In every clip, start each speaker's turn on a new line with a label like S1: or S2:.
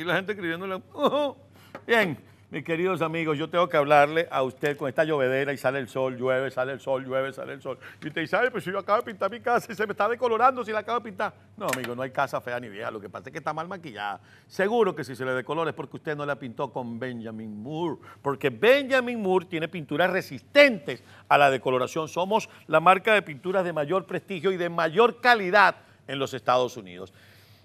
S1: Y la gente escribiéndole. Oh, bien, mis queridos amigos, yo tengo que hablarle a usted con esta llovedera y sale el sol, llueve, sale el sol, llueve, sale el sol. Y usted dice, ay, pues yo acabo de pintar mi casa y se me está decolorando si la acabo de pintar. No, amigo, no hay casa fea ni vieja, lo que pasa es que está mal maquillada. Seguro que si se le decolora es porque usted no la pintó con Benjamin Moore, porque Benjamin Moore tiene pinturas resistentes a la decoloración. Somos la marca de pinturas de mayor prestigio y de mayor calidad en los Estados Unidos.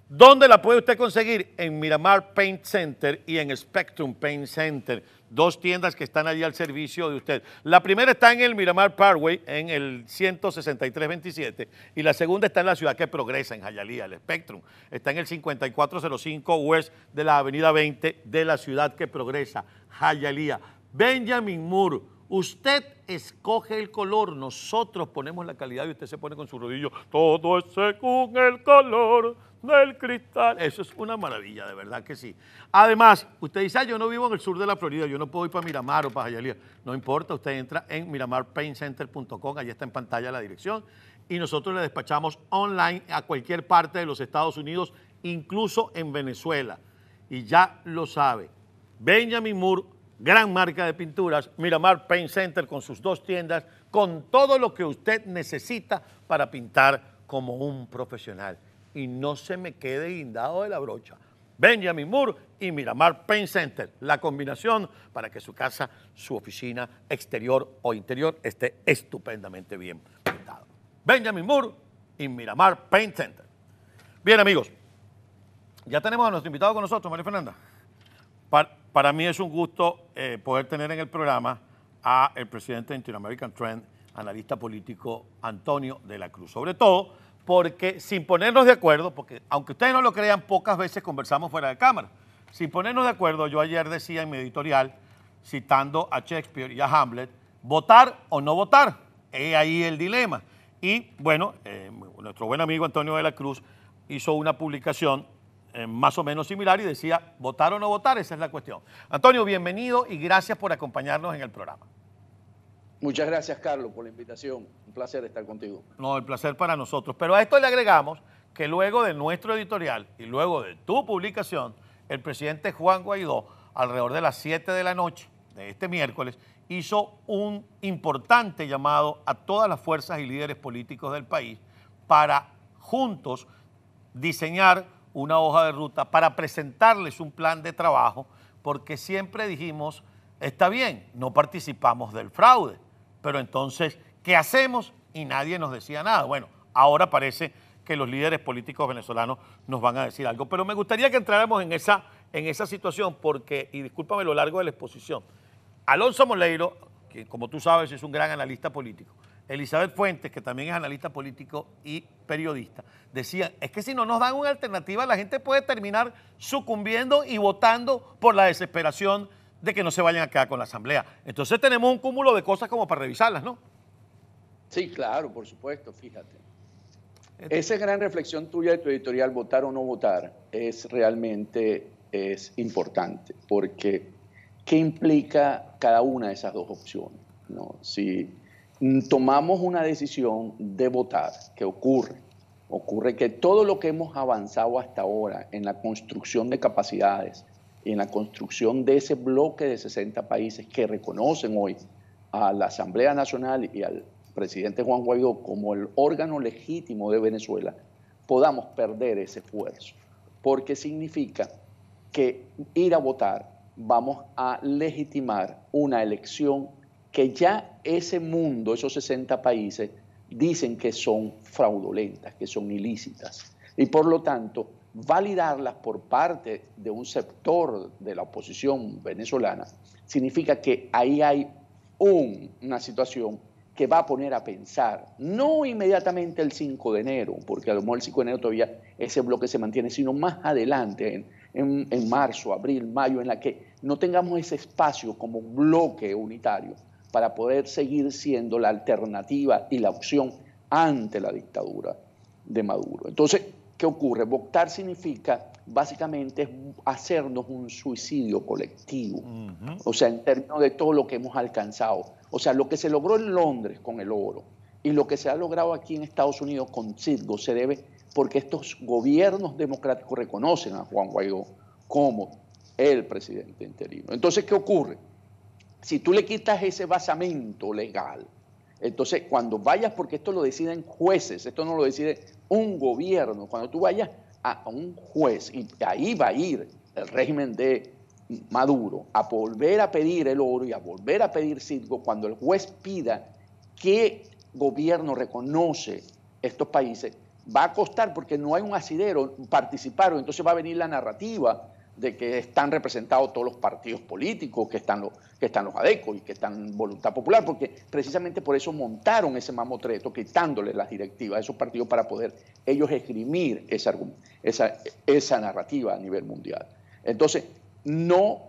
S1: ¿Dónde la puede usted conseguir? En Miramar Paint Center y en Spectrum Paint Center. Dos tiendas que están allí al servicio de usted. La primera está en el Miramar Parkway, en el 16327, y la segunda está en la ciudad que progresa, en Jayalía, el Spectrum. Está en el 5405 West de la Avenida 20 de la ciudad que progresa, Jayalía. Benjamin Moore, usted escoge el color, nosotros ponemos la calidad y usted se pone con su rodillo. Todo es según el color del cristal. Eso es una maravilla, de verdad que sí. Además, usted dice, ah, yo no vivo en el sur de la Florida, yo no puedo ir para Miramar o para Jayalía. No importa, usted entra en miramarpaintcenter.com, ahí está en pantalla la dirección, y nosotros le despachamos online a cualquier parte de los Estados Unidos, incluso en Venezuela. Y ya lo sabe, Benjamin Moore, gran marca de pinturas, Miramar Paint Center con sus dos tiendas, con todo lo que usted necesita para pintar como un profesional y no se me quede guindado de la brocha. Benjamin Moore y Miramar Paint Center, la combinación para que su casa, su oficina, exterior o interior esté estupendamente bien pintado. Benjamin Moore y Miramar Paint Center. Bien amigos, ya tenemos a nuestro invitado con nosotros, María Fernanda. Para, mí es un gusto eh, poder tener en el programa a el presidente de Interamerican Trend, analista político Antonio de la Cruz. Sobre todo porque sin ponernos de acuerdo, porque aunque ustedes no lo crean, pocas veces conversamos fuera de cámara. Sin ponernos de acuerdo, yo ayer decía en mi editorial, citando a Shakespeare y a Hamlet, votar o no votar. es ahí el dilema. Y bueno, eh, nuestro buen amigo Antonio de la Cruz hizo una publicación eh, más o menos similar y decía, votar o no votar, esa es la cuestión. Antonio, bienvenido y gracias por acompañarnos en el programa.
S2: Muchas gracias, Carlos, por la invitación. Un placer estar contigo.
S1: No, el placer para nosotros. Pero a esto le agregamos que luego de nuestro editorial y luego de tu publicación, el presidente Juan Guaidó, alrededor de las 7 de la noche de este miércoles, hizo un importante llamado a todas las fuerzas y líderes políticos del país para juntos diseñar una hoja de ruta, para presentarles un plan de trabajo, porque siempre dijimos, está bien, no participamos del fraude, pero entonces, ¿qué hacemos? Y nadie nos decía nada. Bueno, ahora parece que los líderes políticos venezolanos nos van a decir algo. Pero me gustaría que entráramos en esa, en esa situación, porque, y discúlpame lo largo de la exposición, Alonso Moleiro, que como tú sabes es un gran analista político, Elizabeth Fuentes, que también es analista político y periodista, decía, es que si no nos dan una alternativa, la gente puede terminar sucumbiendo y votando por la desesperación de que no se vayan a quedar con la Asamblea. Entonces tenemos un cúmulo de cosas como para revisarlas, ¿no? Sí, claro, por supuesto, fíjate. Esa
S2: gran reflexión tuya de tu editorial, votar o no votar, es realmente es importante, porque ¿qué implica cada una de esas dos opciones? ¿no? Si tomamos una decisión de votar, ¿qué ocurre? Ocurre que todo lo que hemos avanzado hasta ahora en la construcción de capacidades, en la construcción de ese bloque de 60 países que reconocen hoy a la Asamblea Nacional y al presidente Juan Guaidó como el órgano legítimo de Venezuela, podamos perder ese esfuerzo, porque significa que ir a votar vamos a legitimar una elección que ya ese mundo, esos 60 países, dicen que son fraudulentas, que son ilícitas. Y por lo tanto, validarlas por parte de un sector de la oposición venezolana significa que ahí hay una situación que va a poner a pensar, no inmediatamente el 5 de enero, porque a lo mejor el 5 de enero todavía ese bloque se mantiene, sino más adelante, en, en marzo, abril, mayo, en la que no tengamos ese espacio como un bloque unitario para poder seguir siendo la alternativa y la opción ante la dictadura de Maduro. Entonces, ¿Qué ocurre? Votar significa básicamente hacernos un suicidio colectivo, o sea, en términos de todo lo que hemos alcanzado. O sea, lo que se logró en Londres con el oro y lo que se ha logrado aquí en Estados Unidos con Citgo se debe porque estos gobiernos democráticos reconocen a Juan Guaidó como el presidente interino. Entonces, ¿qué ocurre? Si tú le quitas ese basamento legal, entonces, cuando vayas, porque esto lo deciden jueces, esto no lo decide un gobierno, cuando tú vayas a un juez, y ahí va a ir el régimen de Maduro a volver a pedir el oro y a volver a pedir Cidgo, cuando el juez pida qué gobierno reconoce estos países, va a costar porque no hay un asidero participar, entonces va a venir la narrativa de que están representados todos los partidos políticos, que están los, que están los ADECO y que están Voluntad Popular, porque precisamente por eso montaron ese mamotreto, quitándole las directivas a esos partidos para poder ellos esgrimir esa, esa, narrativa a nivel mundial. Entonces, no,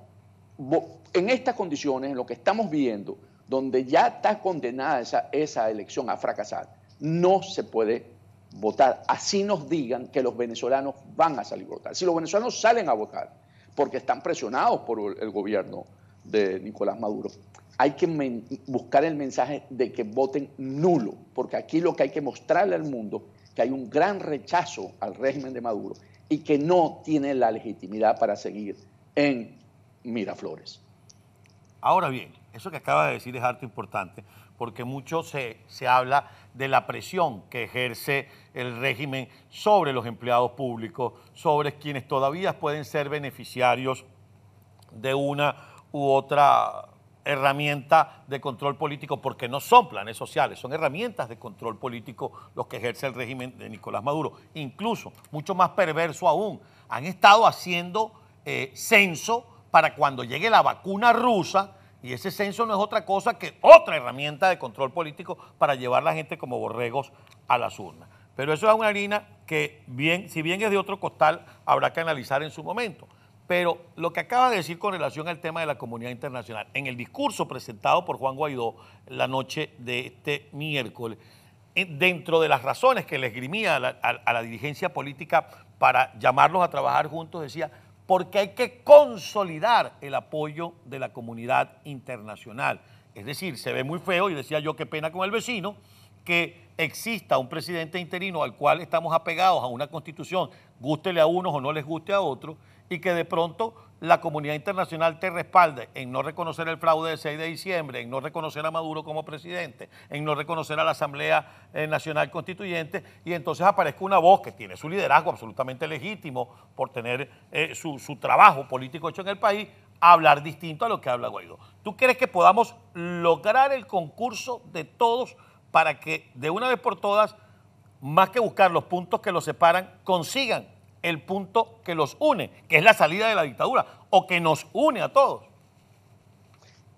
S2: en estas condiciones, en lo que estamos viendo, donde ya está condenada esa, esa elección a fracasar, no se puede votar. Así nos digan que los venezolanos van a salir a votar. Si los venezolanos salen a votar porque están presionados por el gobierno de Nicolás Maduro, hay que buscar el mensaje de que voten nulo, porque aquí lo que hay que mostrarle al mundo que hay un gran rechazo al régimen de Maduro y que no tiene la legitimidad para seguir en Miraflores.
S1: Ahora bien, eso que acaba de decir es harto importante, porque mucho se, habla de la presión que ejerce el régimen sobre los empleados públicos, sobre quienes todavía pueden ser beneficiarios de una u otra herramienta de control político, porque no son planes sociales, son herramientas de control político los que ejerce el régimen de Nicolás Maduro. Incluso, mucho más perverso aún, han estado haciendo eh, censo para cuando llegue la vacuna rusa, y ese censo no es otra cosa que otra herramienta de control político para llevar a la gente como borregos a las urnas. Pero eso es una harina que, bien, si bien es de otro costal, habrá que analizar en su momento. Pero lo que acaba de decir con relación al tema de la comunidad internacional, en el discurso presentado por Juan Guaidó la noche de este miércoles, eh, dentro de las razones que le esgrimía a la dirigencia política para llamarlos a trabajar juntos, decía, porque hay que consolidar el apoyo de la comunidad internacional. Es decir, se ve muy feo, y decía yo qué pena con el vecino, que exista un presidente interino al cual estamos apegados a una constitución, gústele a unos o no les guste a otros, y que de pronto la comunidad internacional te respalde en no reconocer el fraude del 6 de diciembre, en no reconocer a Maduro como presidente, en no reconocer a la Asamblea eh, Nacional Constituyente, y entonces aparezca una voz que tiene su liderazgo absolutamente legítimo por tener eh, su, su trabajo político hecho en el país, a hablar distinto a lo que habla Guaidó. ¿Tú crees que podamos lograr el concurso de todos para que de una vez por todas, más que buscar los puntos que los separan, consigan el punto que los une, que es la salida de la dictadura o que nos une a todos.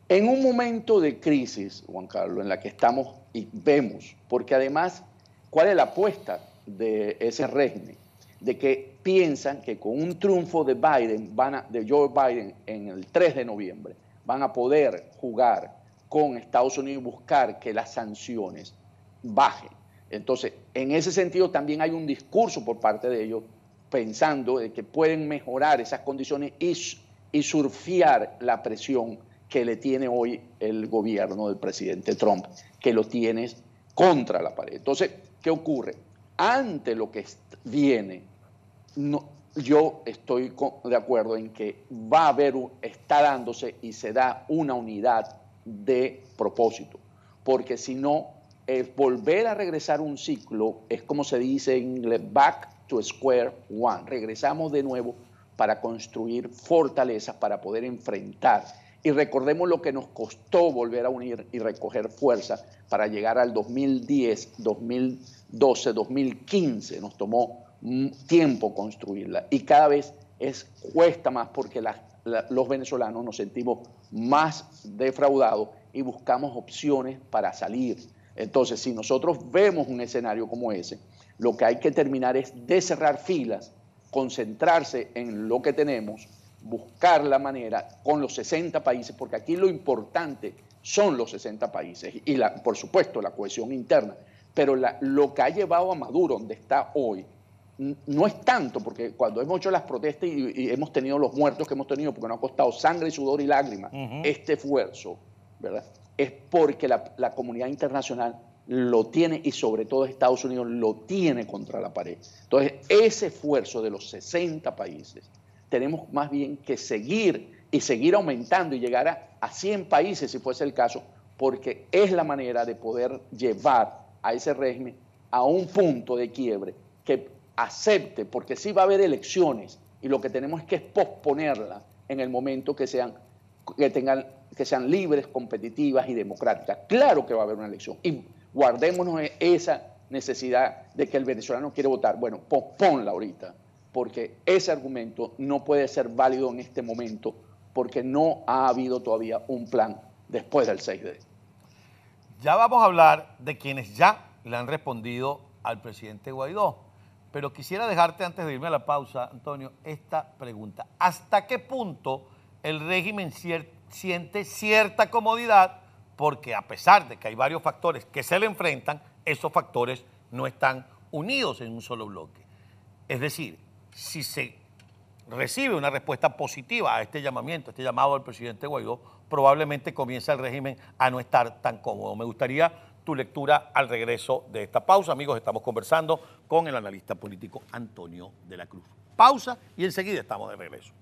S2: En un momento de crisis, Juan Carlos, en la que estamos y vemos, porque además, ¿cuál es la apuesta de ese régimen? De que piensan que con un triunfo de Biden, van de Joe Biden en el 3 de noviembre, van a poder jugar con Estados Unidos y buscar que las sanciones bajen. Entonces, en ese sentido también hay un discurso por parte de ellos pensando de que pueden mejorar esas condiciones y, surfiar surfear la presión que le tiene hoy el gobierno del presidente Trump, que lo tiene contra la pared. Entonces, ¿qué ocurre? Ante lo que viene, yo estoy de acuerdo en que va a haber, está dándose y se da una unidad de propósito, porque si no, volver a regresar un ciclo es como se dice en inglés, back to square one, regresamos de nuevo para construir fortalezas, para poder enfrentar. Y recordemos lo que nos costó volver a unir y recoger fuerza para llegar al 2010, 2012, 2015. Nos tomó tiempo construirla y cada vez es, cuesta más porque los venezolanos nos sentimos más defraudados y buscamos opciones para salir. Entonces, si nosotros vemos un escenario como ese, lo que hay que terminar es de cerrar filas, concentrarse en lo que tenemos, buscar la manera con los 60 países, porque aquí lo importante son los 60 países y, la, por supuesto, la cohesión interna. Pero lo que ha llevado a Maduro, donde está hoy, no es tanto, porque cuando hemos hecho las protestas y, hemos tenido los muertos que hemos tenido, porque nos ha costado sangre, sudor y lágrimas, este esfuerzo, ¿verdad? Es porque la, comunidad internacional lo tiene y sobre todo Estados Unidos lo tiene contra la pared. Entonces, ese esfuerzo de los 60 países, tenemos más bien que seguir y seguir aumentando y llegar a 100 países, si fuese el caso, porque es la manera de poder llevar a ese régimen a un punto de quiebre que acepte, porque sí va a haber elecciones y lo que tenemos es que posponerlas en el momento que sean, que tengan, que sean libres, competitivas y democráticas. Claro que va a haber una elección y guardémonos e-, esa necesidad de que el venezolano quiere votar. Bueno, posponla ahorita, porque ese argumento no puede ser válido en este momento, porque no ha habido todavía un plan después del 6 de.
S1: Ya vamos a hablar de quienes ya le han respondido al presidente Guaidó. Pero quisiera dejarte antes de irme a la pausa, Antonio, esta pregunta. ¿Hasta qué punto el régimen siente cierta comodidad? Porque a pesar de que hay varios factores que se le enfrentan, esos factores no están unidos en un solo bloque. Es decir, si se recibe una respuesta positiva a este llamamiento, a este llamado del presidente Guaidó, probablemente comienza el régimen a no estar tan cómodo. Me gustaría tu lectura al regreso de esta pausa. Amigos, estamos conversando con el analista político Antonio de la Cruz. Pausa y enseguida estamos de regreso.